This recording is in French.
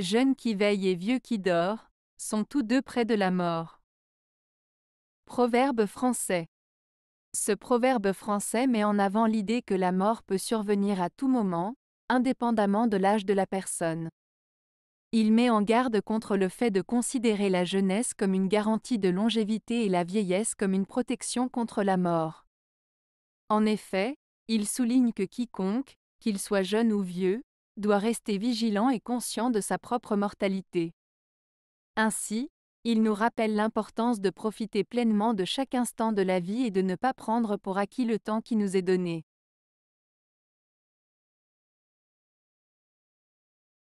« Jeunes qui veille et vieux qui dort, sont tous deux près de la mort. Proverbe français. Ce proverbe français met en avant l'idée que la mort peut survenir à tout moment, indépendamment de l'âge de la personne. Il met en garde contre le fait de considérer la jeunesse comme une garantie de longévité et la vieillesse comme une protection contre la mort. En effet, il souligne que quiconque, qu'il soit jeune ou vieux, doit rester vigilant et conscient de sa propre mortalité. Ainsi, il nous rappelle l'importance de profiter pleinement de chaque instant de la vie et de ne pas prendre pour acquis le temps qui nous est donné.